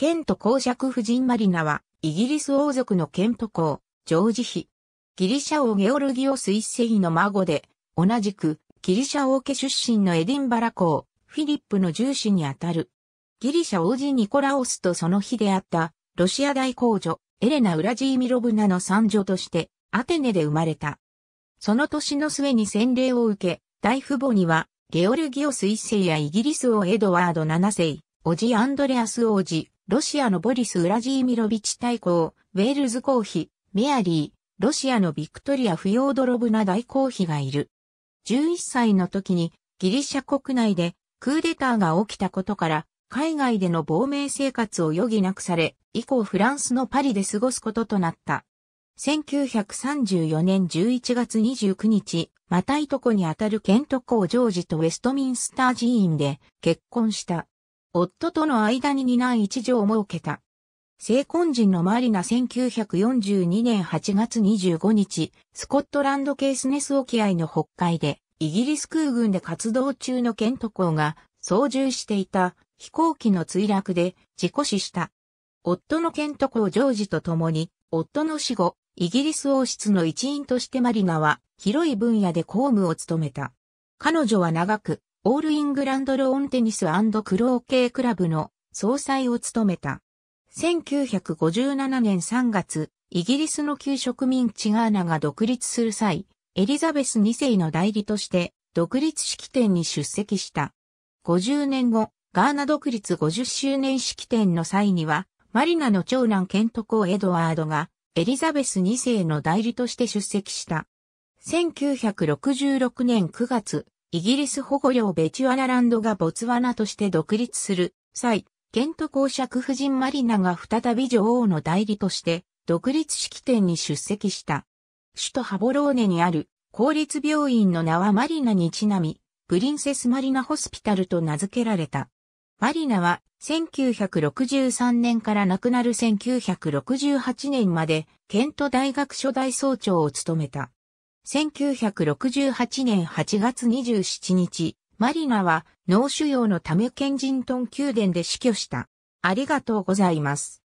ケント公爵夫人マリナは、イギリス王族のケント公、ジョージ妃。ギリシャ王ゲオルギオス一世の孫で、同じく、ギリシャ王家出身のエディンバラ公、フィリップの重子にあたる。ギリシャ王子ニコラオスとその日であった、ロシア大公女、エレナ・ウラジーミロブナの三女として、アテネで生まれた。その年の末に洗礼を受け、大父母には、ゲオルギオス一世やイギリス王エドワード七世、おじアンドレアス王子、ロシアのボリス・ウラジーミロビチ大公、ウェールズ公妃、メアリー、ロシアのビクトリア・フヨードロブナ大公妃がいる。11歳の時にギリシャ国内でクーデターが起きたことから海外での亡命生活を余儀なくされ、以降フランスのパリで過ごすこととなった。1934年11月29日、またいとこにあたるケント公ジョージとウェストミンスター寺院で結婚した。夫との間に二男一女を設けた。成婚人のマリナ1942年8月25日、スコットランドケースネス沖合の北海で、イギリス空軍で活動中のケント校が操縦していた飛行機の墜落で事故死した。夫のケント校ジョージと共に、夫の死後、イギリス王室の一員としてマリナは広い分野で公務を務めた。彼女は長くオールイングランドローンテニスクローケークラブの総裁を務めた。1957年3月、イギリスの旧植民地ガーナが独立する際、エリザベス2世の代理として独立式典に出席した。50年後、ガーナ独立50周年式典の際には、マリナの長男ケント公エドワードがエリザベス2世の代理として出席した。1966年9月、イギリス保護領ベチュアラランドがボツワナとして独立する際、ケント公爵夫人マリナが再び女王の代理として独立式典に出席した。首都ハボローネにある公立病院の名はマリナにちなみ、プリンセスマリナホスピタルと名付けられた。マリナは1963年から亡くなる1968年までケント大学初代総長を務めた。1968年8月27日、マリナは脳腫瘍のためケンジントン宮殿で死去した。ありがとうございます。